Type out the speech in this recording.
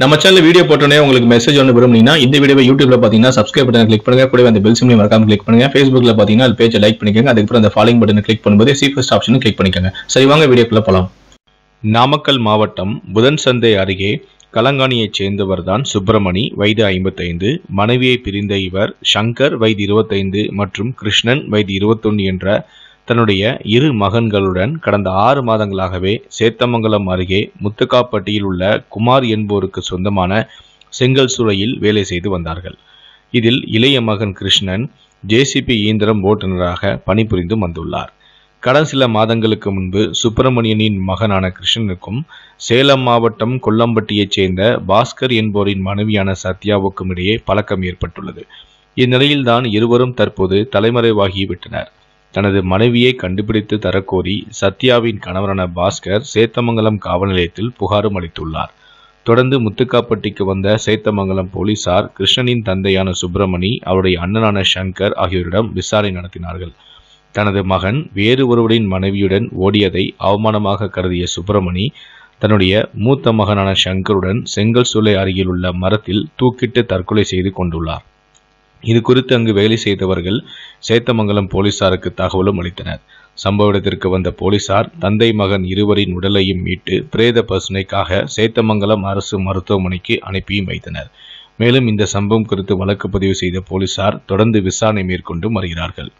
நம்ம channel video போட்டோன்னே உங்களுக்கு மெசேஜ் ஒன்று விரும்புனீங்கன்னா இந்த வீடியோ யூடியூப்ல பார்த்தீங்கன்னா சப்ஸ்கிரைப் பட்டன் கிளிக் பண்ணுங்க கூட அந்த பெல் சிம்லையும் மறக்காம கிளிக் பண்ணுங்க ஃபேஸ்புக்ல பார்த்தீங்கன்னா அது பேஜை லைக் பண்ணிக்கோங்க அதுக்கப்புறம் அந்த ஃபாலோ பட்டன் கிளிக் பண்ணும்போது ஃபஸ்ட் ஆப்ஷனும் கிளிக் பண்ணிக்கோங்க சரி வாங்க வீடியோக்குள்ள போகலாம் நாமக்கல் மாவட்டம் புதன் சந்தை அருகே கலங்காணியைச் சேர்ந்தவர்தான் சுப்பிரமணி வயது ஐம்பத்தைந்து மனைவியை பிரிந்த இவர் சங்கர் வயது இருபத்தைந்து மற்றும் கிருஷ்ணன் வயது இருபத்தொன்று என்ற தன்னுடைய இரு மகன்களுடன் கடந்த ஆறு மாதங்களாகவே சேத்தமங்கலம் அருகே முத்துக்காப்பட்டியில் உள்ள குமார் என்போருக்கு சொந்தமான செங்கல் சுரையில் வேலை செய்து வந்தார்கள் இதில் இளைய மகன் கிருஷ்ணன் ஜேசிபி இயந்திரம் ஓட்டுநராக பணிபுரிந்து வந்துள்ளார் கடந்த சில மாதங்களுக்கு முன்பு சுப்பிரமணியனின் மகனான கிருஷ்ணனுக்கும் சேலம் மாவட்டம் கொல்லம்பட்டியைச் சேர்ந்த பாஸ்கர் என்போரின் மனைவியான சத்யாவுக்கும் இடையே பழக்கம் ஏற்பட்டுள்ளது இந்நிலையில்தான் இருவரும் தற்போது தலைமறைவாகிவிட்டனர் தனது மனைவியை கண்டுபிடித்து தரக்கோரி சத்யாவின் கணவரான பாஸ்கர் சேத்தமங்கலம் காவல் நிலையத்தில் புகாரும் அளித்துள்ளார் தொடர்ந்து முத்துக்காப்பட்டிக்கு வந்த சேத்தமங்கலம் போலீசார் கிருஷ்ணனின் தந்தையான சுப்பிரமணி அவருடைய அண்ணனான சங்கர் ஆகியோரிடம் விசாரணை நடத்தினார்கள் தனது மகன் வேறு ஒருவரின் மனைவியுடன் ஓடியதை அவமானமாக கருதிய சுப்பிரமணி தன்னுடைய மூத்த மகனான சங்கருடன் செங்கல் சூளை அருகில் உள்ள மரத்தில் தூக்கிட்டு தற்கொலை செய்து கொண்டுள்ளார் இது குறித்து அங்கு வேலை செய்தவர்கள் சேத்தமங்கலம் போலீசாருக்கு தகவலும் அளித்தனர் சம்பவ இடத்திற்கு வந்த போலீசார் தந்தை மகன் இருவரின் உடலையும் மீட்டு பிரேத பசுனைக்காக சேத்தமங்கலம் அரசு மருத்துவமனைக்கு அனுப்பியும் வைத்தனர் மேலும் இந்த சம்பவம் குறித்து வழக்கு பதிவு செய்த போலீசார் தொடர்ந்து விசாரணை மேற்கொண்டு வருகிறார்கள்